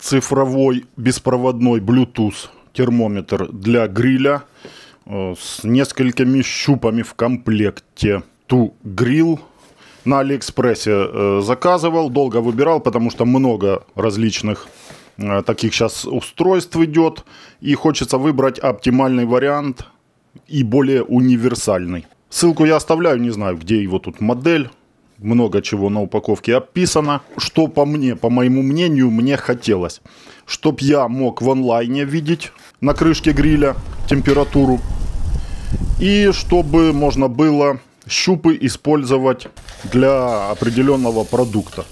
цифровой беспроводной Bluetooth термометр для гриля э, с несколькими щупами в комплекте. Ту грил на Алиэкспрессе э, заказывал, долго выбирал, потому что много различных э, таких сейчас устройств идет. И хочется выбрать оптимальный вариант и более универсальный. Ссылку я оставляю, не знаю, где его тут модель много чего на упаковке описано. Что по мне, по моему мнению, мне хотелось. Чтоб я мог в онлайне видеть на крышке гриля температуру. И чтобы можно было щупы использовать для определенного продукта.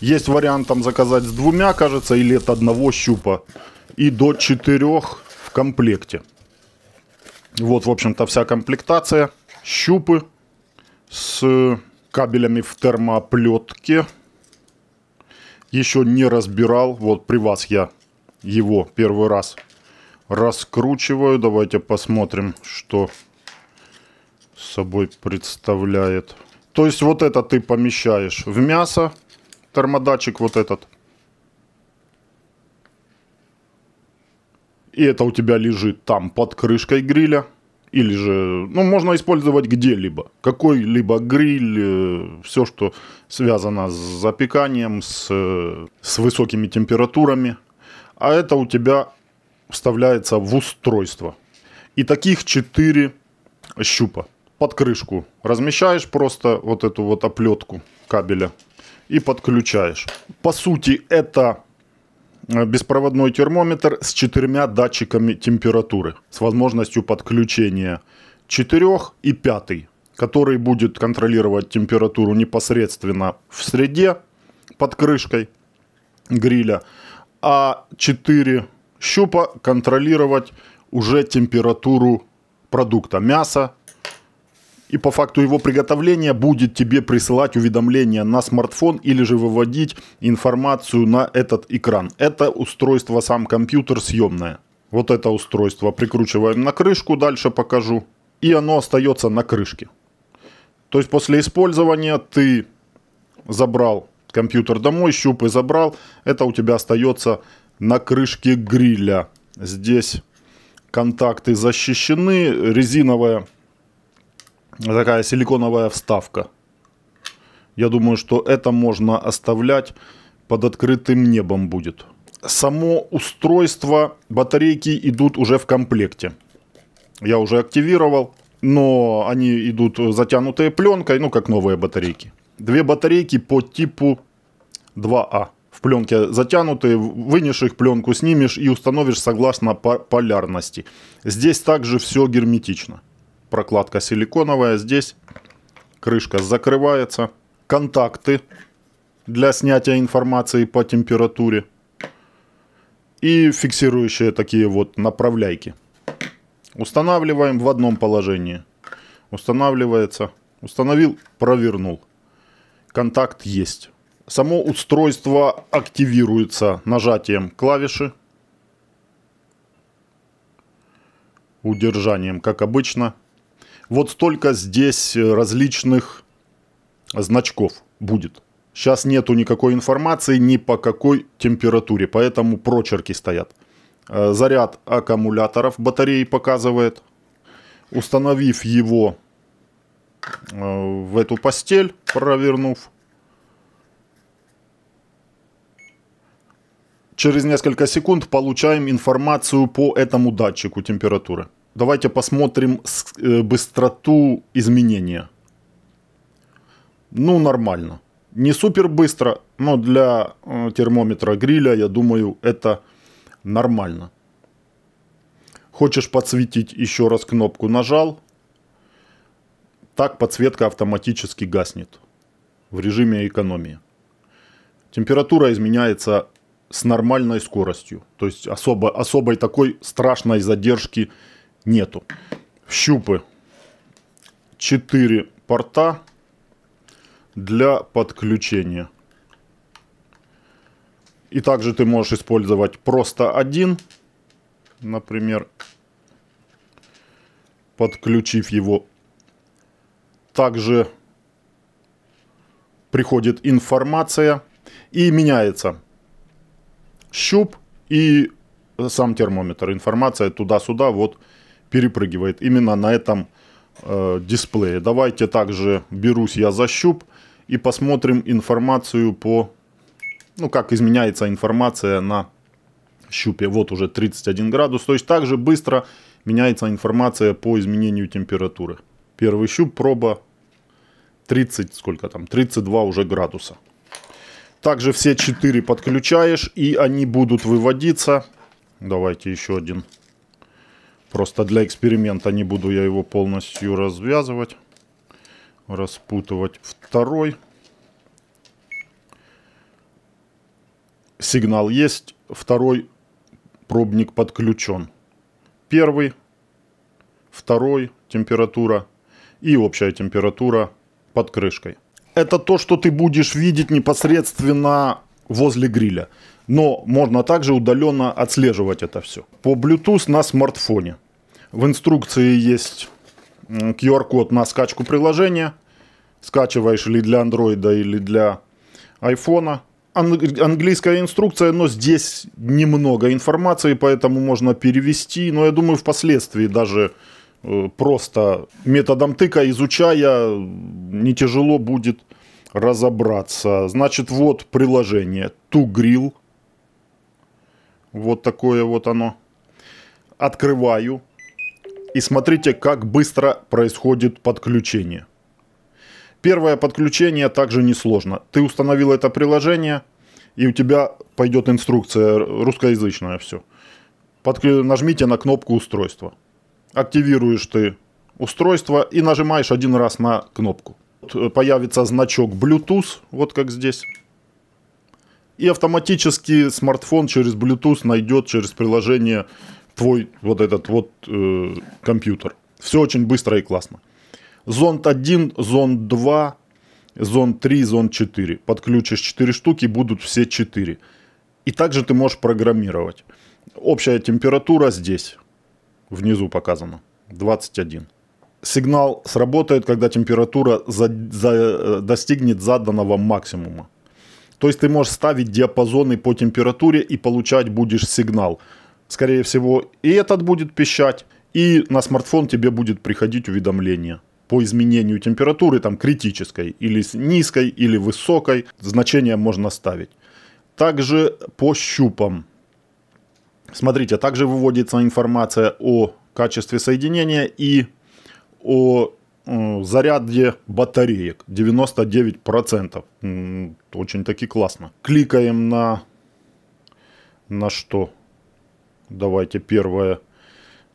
Есть вариант там заказать с двумя, кажется, или от одного щупа. И до четырех в комплекте. Вот, в общем-то, вся комплектация. Щупы с кабелями в термоплетке. Еще не разбирал. Вот при вас я его первый раз раскручиваю. Давайте посмотрим, что собой представляет. То есть вот это ты помещаешь в мясо. Термодатчик вот этот. И это у тебя лежит там под крышкой гриля. Или же, ну, можно использовать где-либо. Какой-либо гриль, э, все, что связано с запеканием, с, э, с высокими температурами. А это у тебя вставляется в устройство. И таких 4 щупа под крышку. Размещаешь просто вот эту вот оплетку кабеля и подключаешь. По сути, это Э, беспроводной термометр с четырьмя датчиками температуры, с возможностью подключения четырех и пятый, который будет контролировать температуру непосредственно в среде под крышкой гриля, а четыре щупа контролировать уже температуру продукта мяса, и по факту его приготовления будет тебе присылать уведомления на смартфон или же выводить информацию на этот экран. Это устройство сам компьютер съемное. Вот это устройство прикручиваем на крышку, дальше покажу. И оно остается на крышке. То есть после использования ты забрал компьютер домой, щупы забрал, это у тебя остается на крышке гриля. Здесь контакты защищены, резиновая такая силиконовая вставка. Я думаю, что это можно оставлять под открытым небом будет. Само устройство, батарейки идут уже в комплекте. Я уже активировал, но они идут затянутые пленкой, ну как новые батарейки. Две батарейки по типу 2А. А. В пленке затянутые, вынешь их, пленку снимешь и установишь согласно полярности. Здесь также все герметично прокладка силиконовая. Здесь крышка закрывается. Контакты для снятия информации по температуре. И фиксирующие такие вот направляйки. Устанавливаем в одном положении. Устанавливается. Установил, провернул. Контакт есть. Само устройство активируется нажатием клавиши. Удержанием, как обычно. Вот столько здесь э, различных значков будет. Сейчас нету никакой информации ни по какой температуре, поэтому прочерки стоят. Э, заряд аккумуляторов батареи показывает. Установив его э, в эту постель, провернув, через несколько секунд получаем информацию по этому датчику температуры давайте посмотрим э, быстроту изменения. Ну, нормально. Не супер быстро, но для э, термометра гриля, я думаю, это нормально. Хочешь подсветить еще раз кнопку нажал. Так подсветка автоматически гаснет в режиме экономии. Температура изменяется с нормальной скоростью. То есть особо, особой такой страшной задержки нету. Щупы. четыре порта для подключения. И также ты можешь использовать просто один, например, подключив его. Также приходит информация и меняется щуп и сам термометр. Информация туда-сюда, вот перепрыгивает именно на этом э, дисплее. Давайте также берусь я за щуп и посмотрим информацию по, ну как изменяется информация на щупе. Вот уже 31 градус, то есть также быстро меняется информация по изменению температуры. Первый щуп, проба 30, сколько там, 32 уже градуса. Также все 4 подключаешь и они будут выводиться. Давайте еще один Просто для эксперимента не буду я его полностью развязывать, распутывать. Второй. Сигнал есть, второй пробник подключен. Первый, второй температура и общая температура под крышкой. Это то, что ты будешь видеть непосредственно возле гриля но можно также удаленно отслеживать это все. По Bluetooth на смартфоне. В инструкции есть QR-код на скачку приложения. Скачиваешь или для Android, или для iPhone. Английская инструкция, но здесь немного информации, поэтому можно перевести. Но я думаю, впоследствии даже э, просто методом тыка, изучая, не тяжело будет разобраться. Значит, вот приложение ToGrill. Вот такое вот оно. Открываю. И смотрите, как быстро происходит подключение. Первое подключение также несложно. Ты установил это приложение, и у тебя пойдет инструкция, русскоязычная все. Подклю... Нажмите на кнопку устройства. Активируешь ты устройство и нажимаешь один раз на кнопку. Э, появится значок Bluetooth, вот как здесь и автоматически смартфон через Bluetooth найдет через приложение твой вот этот вот э, компьютер. Все очень быстро и классно. Зонд 1, зонд 2, зонд 3, зонд 4. Подключишь 4 штуки, будут все 4. И также ты можешь программировать. Общая температура здесь, внизу показана, 21. Сигнал сработает, когда температура за, за, э, достигнет заданного максимума. То есть ты можешь ставить диапазоны по температуре и получать будешь сигнал. Скорее всего, и этот будет пищать, и на смартфон тебе будет приходить уведомление по изменению температуры, там критической, или низкой, или высокой, значение можно ставить. Также по щупам. Смотрите, также выводится информация о качестве соединения и о заряде батареек 99%. Очень таки классно. Кликаем на... На что? Давайте первое.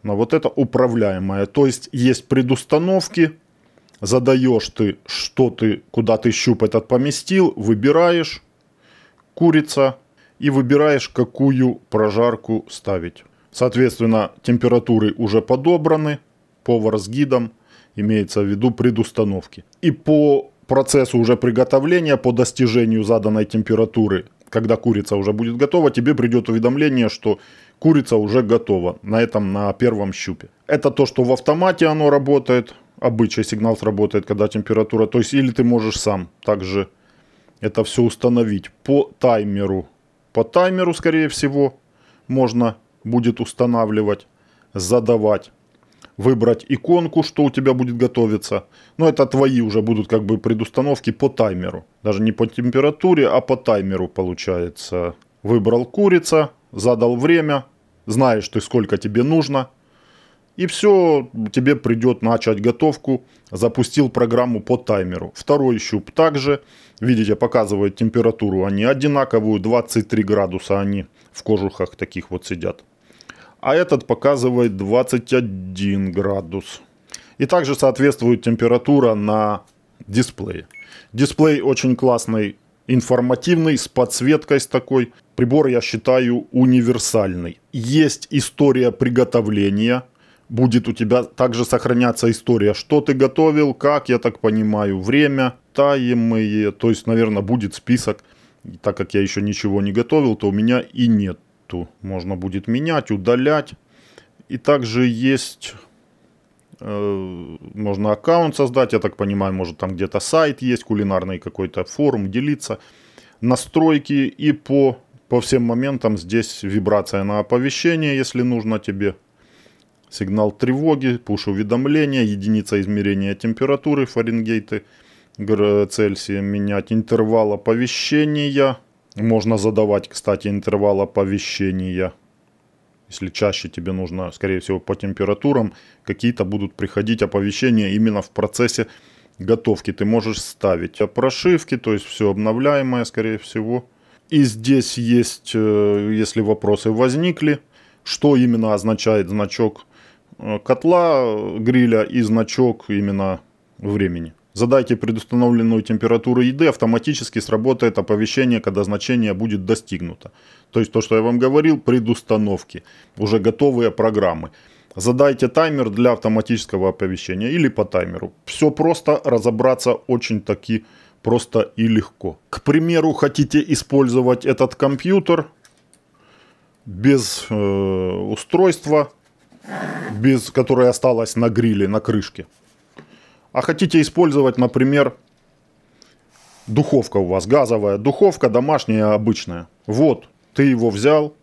На вот это управляемое. То есть есть предустановки. Задаешь ты, что ты, куда ты щуп этот поместил. Выбираешь. Курица. И выбираешь, какую прожарку ставить. Соответственно, температуры уже подобраны. Повар с гидом – имеется в виду предустановки. И по процессу уже приготовления, по достижению заданной температуры, когда курица уже будет готова, тебе придет уведомление, что курица уже готова на этом, на первом щупе. Это то, что в автомате оно работает, обычный сигнал сработает, когда температура, то есть или ты можешь сам также это все установить по таймеру. По таймеру, скорее всего, можно будет устанавливать, задавать выбрать иконку, что у тебя будет готовиться. Но это твои уже будут как бы предустановки по таймеру. Даже не по температуре, а по таймеру получается. Выбрал курица, задал время, знаешь ты сколько тебе нужно. И все, тебе придет начать готовку. Запустил программу по таймеру. Второй щуп также. Видите, показывает температуру. Они одинаковую, 23 градуса они в кожухах таких вот сидят а этот показывает 21 градус. И также соответствует температура на дисплее. Дисплей очень классный, информативный, с подсветкой с такой. Прибор, я считаю, универсальный. Есть история приготовления. Будет у тебя также сохраняться история, что ты готовил, как, я так понимаю, время, таемые. То есть, наверное, будет список. Так как я еще ничего не готовил, то у меня и нет проекту. Можно будет менять, удалять. И также есть, э, можно аккаунт создать, я так понимаю, может там где-то сайт есть, кулинарный какой-то форум, делиться. Настройки и по, по всем моментам здесь вибрация на оповещение, если нужно тебе. Сигнал тревоги, пуш-уведомления, единица измерения температуры, Фаренгейты, Цельсия менять, интервал оповещения – можно задавать, кстати, интервал оповещения. Если чаще тебе нужно, скорее всего, по температурам, какие-то будут приходить оповещения именно в процессе готовки. Ты можешь ставить прошивки, то есть все обновляемое, скорее всего. И здесь есть, э, если вопросы возникли, что именно означает значок э, котла, э, гриля и значок именно времени. Задайте предустановленную температуру еды, автоматически сработает оповещение, когда значение будет достигнуто. То есть то, что я вам говорил, предустановки, уже готовые программы. Задайте таймер для автоматического оповещения или по таймеру. Все просто, разобраться очень таки просто и легко. К примеру, хотите использовать этот компьютер без э, устройства, без, которое осталось на гриле, на крышке. А хотите использовать, например, духовка у вас, газовая духовка, домашняя, обычная. Вот, ты его взял,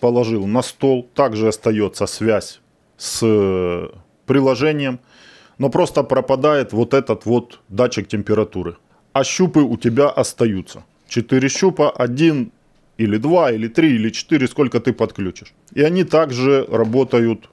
положил на стол, также остается связь с э, приложением, но просто пропадает вот этот вот датчик температуры. А щупы у тебя остаются. Четыре щупа, один или два или три или четыре, сколько ты подключишь. И они также работают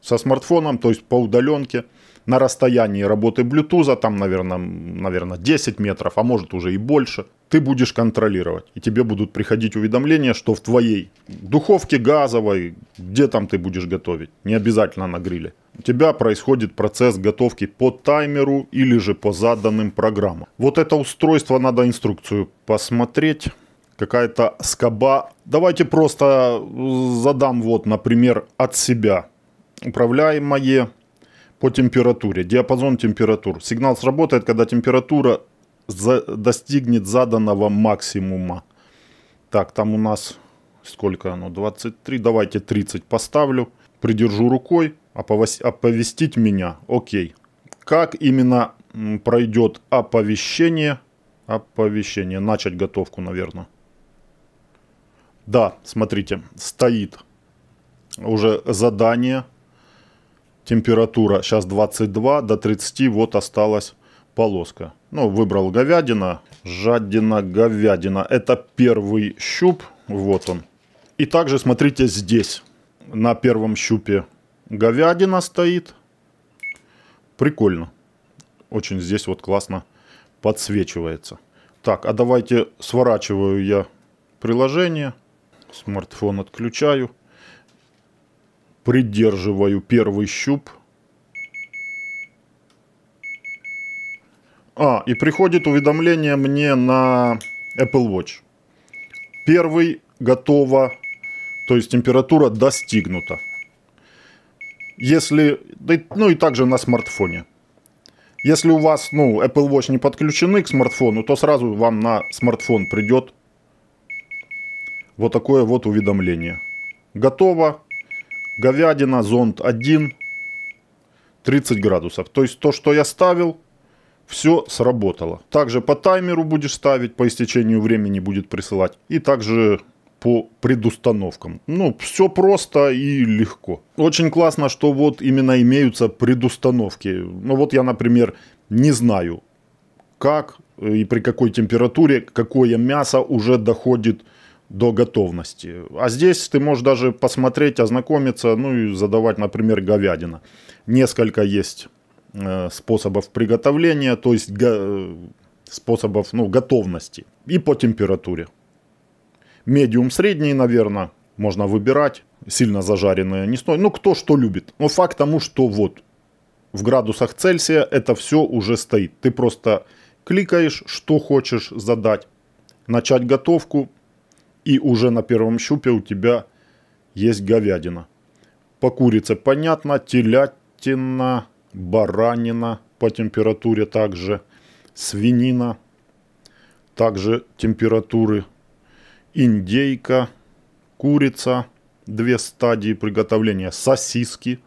со смартфоном, то есть по удаленке на расстоянии работы Bluetooth, а там, наверное, наверное, 10 метров, а может уже и больше, ты будешь контролировать. И тебе будут приходить уведомления, что в твоей духовке газовой, где там ты будешь готовить, не обязательно на гриле. У тебя происходит процесс готовки по таймеру или же по заданным программам. Вот это устройство, надо инструкцию посмотреть какая-то скоба. Давайте просто э, задам вот, например, от себя. Управляемое по температуре, диапазон температур. Сигнал сработает, когда температура за, достигнет заданного максимума. Так, там у нас сколько оно? 23. Давайте 30 поставлю. Придержу рукой. Оповестить меня. Окей. Как именно пройдет оповещение? Оповещение. Начать готовку, наверное. Да, смотрите. Стоит уже задание температура сейчас 22 до 30 вот осталась полоска. Ну, выбрал говядина, жадина, говядина. Это первый щуп, вот он. И также смотрите здесь, на первом щупе говядина стоит. Прикольно. Очень здесь вот классно подсвечивается. Так, а давайте сворачиваю я приложение. Смартфон отключаю. Придерживаю первый щуп. А, и приходит уведомление мне на Apple Watch. Первый готово, то есть температура достигнута. Если, ну и также на смартфоне. Если у вас, ну, Apple Watch не подключены к смартфону, то сразу вам на смартфон придет вот такое вот уведомление. Готово, говядина, зонт 1, 30 градусов. То есть то, что я ставил, все сработало. Также по таймеру будешь ставить, по истечению времени будет присылать. И также по предустановкам. Ну, все просто и легко. Очень классно, что вот именно имеются предустановки. Ну вот я, например, не знаю, как и при какой температуре какое мясо уже доходит до готовности. А здесь ты можешь даже посмотреть, ознакомиться, ну и задавать, например, говядина. Несколько есть э, способов приготовления, то есть го, э, способов ну, готовности и по температуре. Медиум средний, наверное, можно выбирать. Сильно зажаренные не стоит. Ну, кто что любит. Но факт тому, что вот в градусах Цельсия это все уже стоит. Ты просто кликаешь, что хочешь задать, начать готовку – и уже на первом щупе у тебя есть говядина. По курице понятно, телятина, баранина по температуре также, свинина также температуры, индейка, курица, две стадии приготовления, сосиски,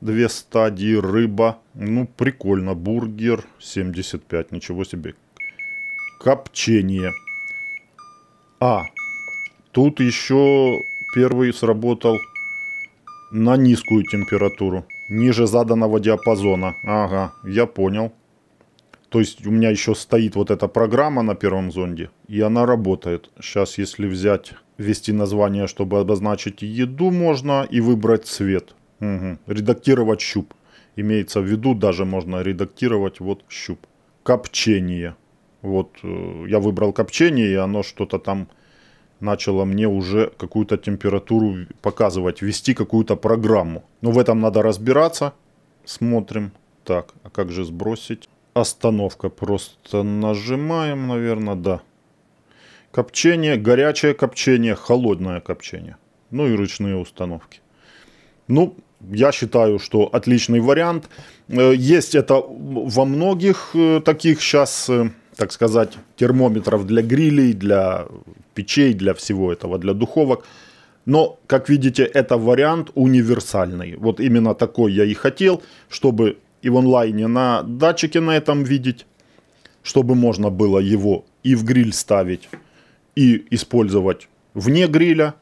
две стадии, рыба, ну прикольно, бургер 75, ничего себе, копчение. А, Тут еще первый сработал на низкую температуру, ниже заданного диапазона. Ага, я понял. То есть у меня еще стоит вот эта программа на первом зонде, и она работает. Сейчас, если взять, ввести название, чтобы обозначить еду, можно и выбрать цвет. Угу. Редактировать щуп. Имеется в виду, даже можно редактировать вот щуп. Копчение. Вот э, я выбрал копчение, и оно что-то там начало мне уже какую-то температуру показывать, вести какую-то программу. Но ну, в этом надо разбираться. Смотрим. Так, а как же сбросить? Остановка. Просто нажимаем, наверное, да. Копчение, горячее копчение, холодное копчение. Ну и ручные установки. Ну, я считаю, что отличный вариант. Э, есть это во многих э, таких сейчас э, так сказать, термометров для грилей, для печей, для всего этого, для духовок. Но, как видите, это вариант универсальный. Вот именно такой я и хотел, чтобы и в онлайне на датчике на этом видеть, чтобы можно было его и в гриль ставить, и использовать вне гриля,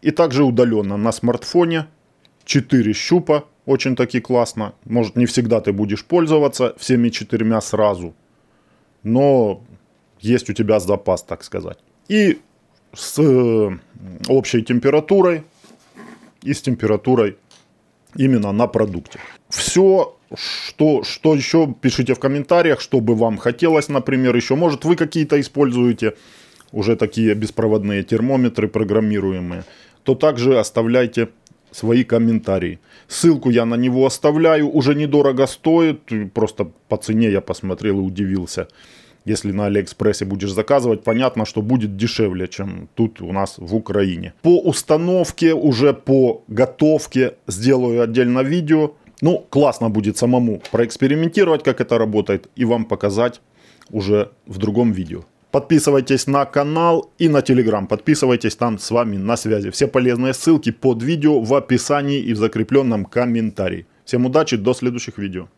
и также удаленно на смартфоне. 4 щупа, очень таки классно. Может не всегда ты будешь пользоваться всеми четырьмя сразу, но есть у тебя запас, так сказать. И с э, общей температурой и с температурой именно на продукте. Все, что, что еще, пишите в комментариях, что бы вам хотелось, например, еще. Может, вы какие-то используете уже такие беспроводные термометры программируемые, то также оставляйте свои комментарии. Ссылку я на него оставляю, уже недорого стоит, просто по цене я посмотрел и удивился. Если на Алиэкспрессе будешь заказывать, понятно, что будет дешевле, чем тут у нас в Украине. По установке, уже по готовке сделаю отдельно видео. Ну, классно будет самому проэкспериментировать, как это работает, и вам показать уже в другом видео. Подписывайтесь на канал и на телеграм. Подписывайтесь там с вами на связи. Все полезные ссылки под видео в описании и в закрепленном комментарии. Всем удачи, до следующих видео.